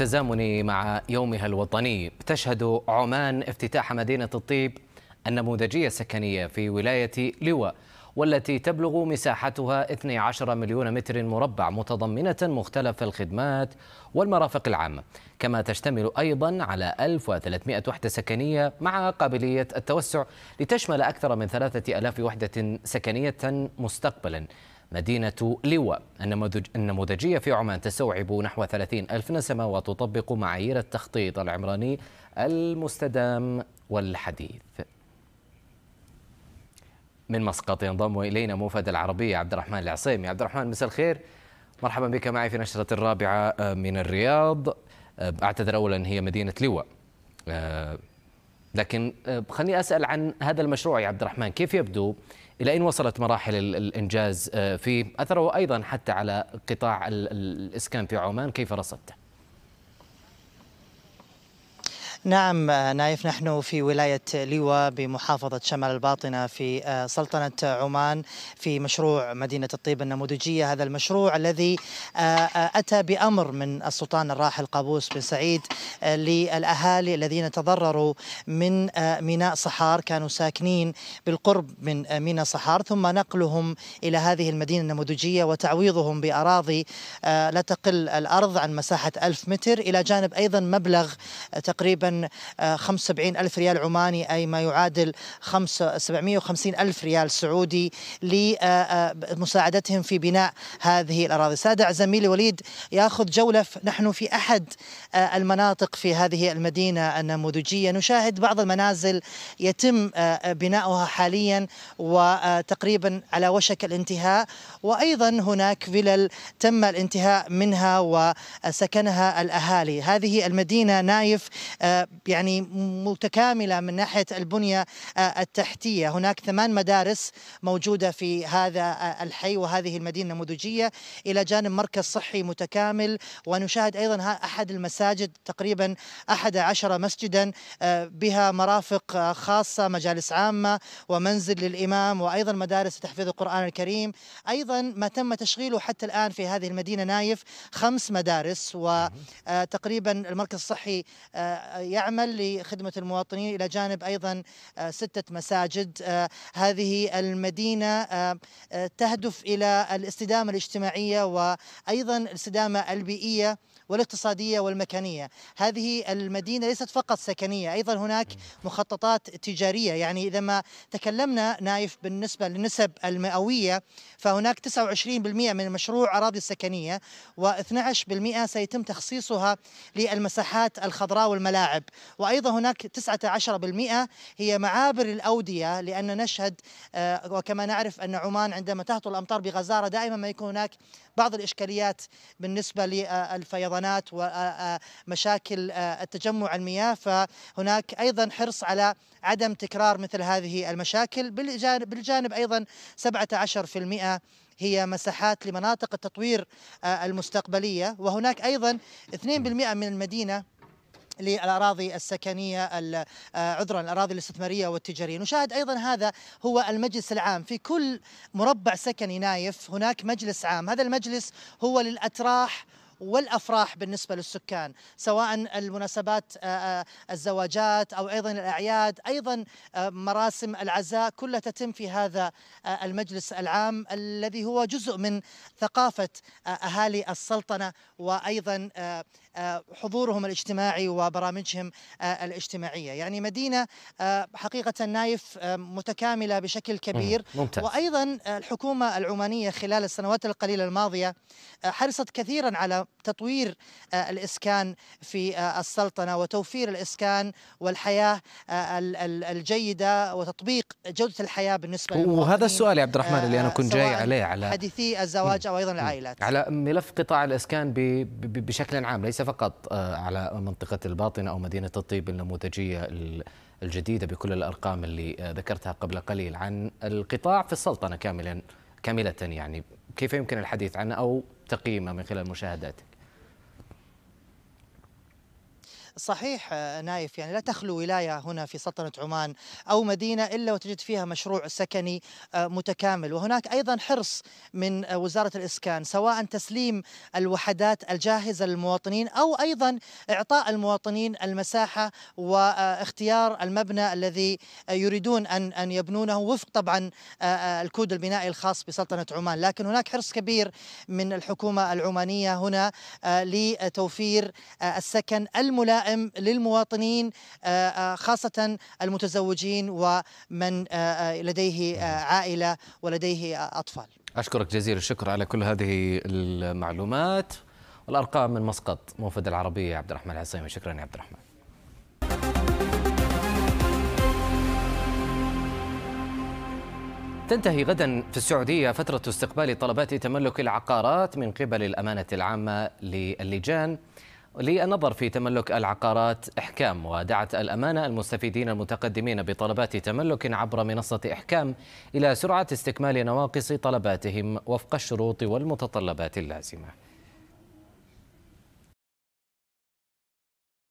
بالتزامن مع يومها الوطني تشهد عمان افتتاح مدينة الطيب النموذجية السكنية في ولاية لواء والتي تبلغ مساحتها 12 مليون متر مربع متضمنة مختلف الخدمات والمرافق العامة كما تشتمل أيضا على 1300 وحدة سكنية مع قابلية التوسع لتشمل أكثر من 3000 وحدة سكنية مستقبلا مدينة لواء النموذجية في عمان تستوعب نحو 30 ألف نسمة وتطبق معايير التخطيط العمراني المستدام والحديث من مسقط ينضم إلينا موفد العربية عبد الرحمن العصيمي عبد الرحمن مساء الخير مرحبا بك معي في نشرة الرابعة آه، من الرياض آه، أعتذر أولا هي مدينة لواء آه، لكن خليني أسأل عن هذا المشروع يا عبد الرحمن كيف يبدو إلى أين وصلت مراحل الإنجاز آه، فيه أثره أيضا حتى على قطاع الإسكان في عمان كيف رصدته نعم نايف نحن في ولاية ليوى بمحافظة شمال الباطنة في آه، سلطنة عمان في مشروع مدينة الطيب النموذجية هذا المشروع الذي آه، آه، أتى بأمر من السلطان الراحل قابوس بن سعيد للأهالي الذين تضرروا من ميناء صحار كانوا ساكنين بالقرب من ميناء صحار ثم نقلهم إلى هذه المدينة النموذجية وتعويضهم بأراضي لا تقل الأرض عن مساحة ألف متر إلى جانب أيضا مبلغ تقريبا تقريبا 75 آه، ألف ريال عماني أي ما يعادل 750 ألف ريال سعودي لمساعدتهم آه، آه، في بناء هذه الأراضي سادع زميلي وليد يأخذ جولة نحن في أحد المناطق في هذه المدينة النموذجية نشاهد بعض المنازل يتم بناؤها حاليا وتقريبا على وشك الانتهاء وأيضا هناك فلل تم الانتهاء منها وسكنها الأهالي هذه المدينة نايف يعني متكامله من ناحيه البنيه آه، التحتيه، هناك ثمان مدارس موجوده في هذا آه، الحي وهذه المدينه النموذجيه الى جانب مركز صحي متكامل ونشاهد ايضا احد المساجد تقريبا 11 مسجدا آه، بها مرافق خاصه، مجالس عامه ومنزل للامام وايضا مدارس تحفيظ القران الكريم، ايضا ما تم تشغيله حتى الان في هذه المدينه نايف خمس مدارس وتقريبا المركز الصحي يعمل لخدمة المواطنين إلى جانب أيضا آه، ستة مساجد آه، هذه المدينة آه، تهدف إلى الاستدامة الاجتماعية وأيضا الاستدامة البيئية والاقتصادية والمكانية هذه المدينة ليست فقط سكنية أيضا هناك مخططات تجارية يعني إذا ما تكلمنا نايف بالنسبة للنسب المئوية فهناك 29% من مشروع أراضي السكنية و12% سيتم تخصيصها للمساحات الخضراء والملاعب الشعب وأيضا هناك 19% هي معابر الأودية لأن نشهد آه، وكما نعرف أن عمان عندما تهطل الأمطار بغزارة دائما ما يكون هناك بعض الإشكاليات بالنسبة للفيضانات ومشاكل آه، آه، التجمع المياه فهناك أيضا حرص على عدم تكرار مثل هذه المشاكل بالجانب أيضا 17% هي مساحات لمناطق التطوير المستقبلية وهناك أيضا 2% من المدينة للأراضي السكنية آه، عذرا الأراضي الاستثمارية والتجارية نشاهد أيضا هذا هو المجلس العام في كل مربع سكني نايف هناك مجلس عام هذا المجلس هو للأتراح والأفراح بالنسبة للسكان سواء المناسبات آه، آه، الزواجات أو أيضا الأعياد أيضا آه، مراسم العزاء كلها تتم في هذا المجلس العام الذي هو جزء من ثقافة أهالي السلطنة وأيضا حضورهم الاجتماعي وبرامجهم الاجتماعية يعني مدينة حقيقة نايف متكاملة بشكل كبير ممتاز. وأيضا الحكومة العمانية خلال السنوات القليلة الماضية حرصت كثيرا على تطوير آه، الإسكان في آه، السلطنة وتوفير الإسكان والحياة آه، الجيدة وتطبيق جودة الحياة بالنسبة وهذا السؤال يا عبد الرحمن اللي أنا كنت جاي عليه على حديثي الزواج أو أيضا العائلات على ملف قطاع الإسكان بشكل عام ليس فقط على منطقة الباطنة أو مدينة الطيب النموذجية الجديدة بكل الأرقام اللي ذكرتها قبل قليل عن القطاع في السلطنة كاملا كاملة يعني كيف يمكن الحديث عنه أو تقييمه من خلال مشاهداتك صحيح آه، نايف يعني لا تخلو ولاية هنا في سلطنة عمان أو مدينة إلا وتجد فيها مشروع سكني آه، متكامل وهناك أيضا حرص من آه، وزارة الإسكان سواء تسليم الوحدات الجاهزة للمواطنين أو أيضا إعطاء المواطنين المساحة واختيار المبنى الذي يريدون أن أن يبنونه وفق طبعا الكود البنائي الخاص بسلطنة عمان لكن هناك حرص كبير من الحكومة العمانية هنا لتوفير السكن الملائم دائم للمواطنين آه، آه، خاصة المتزوجين ومن آه، لديه نعم. عائلة ولديه أطفال أشكرك جزيل الشكر على كل هذه المعلومات والأرقام من مسقط موفد العربية عبد الرحمن العصيمي شكرا يا عبد الرحمن تنتهي غدا في السعودية فترة استقبال طلبات تملك العقارات من قبل الأمانة العامة للجان للنظر في تملك العقارات إحكام ودعت الأمانة المستفيدين المتقدمين بطلبات تملك عبر منصة إحكام إلى سرعة استكمال نواقص طلباتهم وفق الشروط والمتطلبات اللازمة